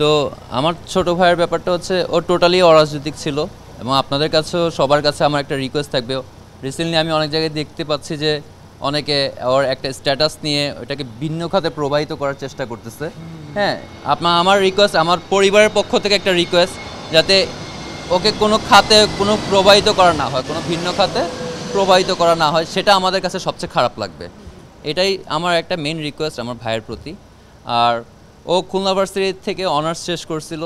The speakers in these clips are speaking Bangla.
তো আমার ছোট ভাইয়ের ব্যাপারটা হচ্ছে ও টোটালি অরাজনৈতিক ছিল এবং আপনাদের কাছেও সবার কাছে আমার একটা রিকোয়েস্ট থাকবে রিসেন্টলি আমি অনেক জায়গায় দেখতে পাচ্ছি যে অনেকে ওর একটা স্ট্যাটাস নিয়ে ওটাকে ভিন্ন খাতে প্রবাহিত করার চেষ্টা করতেছে হ্যাঁ আপনার আমার রিকোয়েস্ট আমার পরিবারের পক্ষ থেকে একটা রিকোয়েস্ট যাতে ওকে কোনো খাতে কোনো প্রবাহিত করা না হয় কোনো ভিন্ন খাতে প্রবাহিত করা না হয় সেটা আমাদের কাছে সবচেয়ে খারাপ লাগবে এটাই আমার একটা মেন রিকোয়েস্ট আমার ভাইয়ের প্রতি আর ও খুলনা ভার্সিটি থেকে অনার্স শেষ করছিল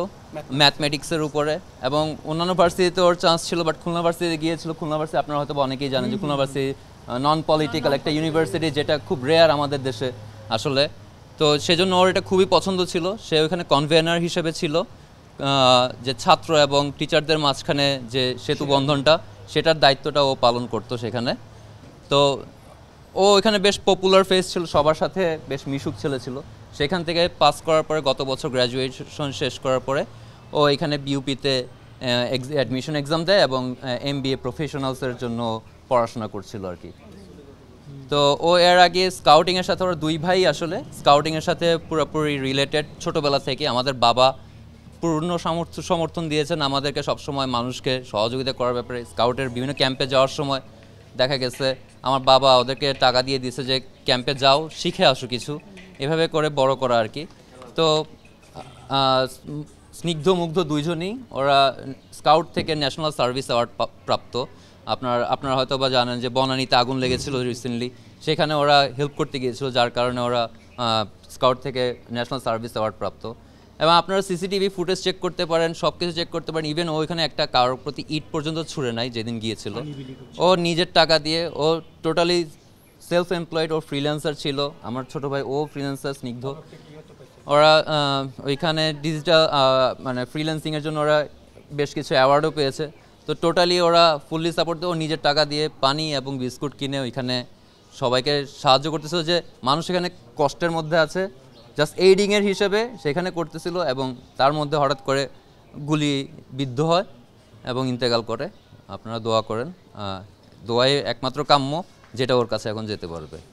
ম্যাথমেটিক্সের উপরে এবং অন্যান্য ভার্সিটিতে ওর চান্স ছিল বাট খুলনা ভার্সিটিতে গিয়েছিল খুলনা ভার্সিটি আপনারা হয়তো অনেকেই জানেন যে খুলনা ভার্সিটি নন পলিটিক্যাল একটা ইউনিভার্সিটি যেটা খুব রেয়ার আমাদের দেশে আসলে তো সেজন্য ওর এটা খুবই পছন্দ ছিল সে ওইখানে কনভেনার হিসেবে ছিল যে ছাত্র এবং টিচারদের মাঝখানে যে সেতু বন্ধনটা সেটার দায়িত্বটা ও পালন করতো সেখানে তো ও এখানে বেশ পপুলার ফেস ছিল সবার সাথে বেশ মিশুক ছেলে ছিল সেখান থেকে পাস করার পরে গত বছর গ্র্যাজুয়েশন শেষ করার পরে ও এখানে বিউপিতে অ্যাডমিশন এক্সাম দেয় এবং এম বি এ প্রফেশনালসের জন্য পড়াশোনা করছিল আর কি তো ও এর আগে স্কাউটিংয়ের সাথে ওর দুই ভাই আসলে স্কাউটিংয়ের সাথে পুরোপুরি রিলেটেড ছোটোবেলা থেকে আমাদের বাবা পূর্ণ সমর্থন দিয়েছেন আমাদেরকে সবসময় মানুষকে সহযোগিতা করার ব্যাপারে স্কাউটের বিভিন্ন ক্যাম্পে যাওয়ার সময় দেখা গেছে আমার বাবা ওদেরকে টাকা দিয়ে দিছে যে ক্যাম্পে যাও শিখে আসো কিছু এভাবে করে বড় করা আর কি তো স্নিগ্ধ মুগ্ধ দুইজনই ওরা স্কাউট থেকে ন্যাশনাল সার্ভিস অ্যাওয়ার্ড প্রাপ্ত আপনার আপনারা হয়তো বা জানেন যে বনানীতে আগুন লেগেছিল রিসেন্টলি সেখানে ওরা হেল্প করতে গিয়েছিল যার কারণে ওরা স্কাউট থেকে ন্যাশনাল সার্ভিস অ্যাওয়ার্ড প্রাপ্ত এবং আপনারা সিসিটিভি ফুটেজ চেক করতে পারেন সব কিছু চেক করতে পারেন ইভেন ওইখানে একটা কারোর প্রতি ইট পর্যন্ত ছুঁড়ে নাই যেদিন গিয়েছিল ও নিজের টাকা দিয়ে ও টোটালি সেলফ এমপ্লয়েড ও ফ্রিল্যান্সার ছিল আমার ছোট ভাই ও ফ্রিল্যান্সার স্নিগ্ধ ওরা ওইখানে ডিজিটাল মানে ফ্রিল্যান্সিংয়ের জন্য ওরা বেশ কিছু অ্যাওয়ার্ডও পেয়েছে তো টোটালি ওরা ফুললি সাপোর্ট দিয়ে ও নিজের টাকা দিয়ে পানি এবং বিস্কুট কিনে ওইখানে সবাইকে সাহায্য করতেছে যে মানুষ এখানে কষ্টের মধ্যে আছে জাস্ট এইডিংয়ের হিসেবে সেখানে করতেছিল এবং তার মধ্যে হঠাৎ করে গুলি বিদ্ধ হয় এবং ইন্তেকাল করে আপনারা দোয়া করেন দোয়াই একমাত্র কাম্য যেটা ওর কাছে এখন যেতে পারবে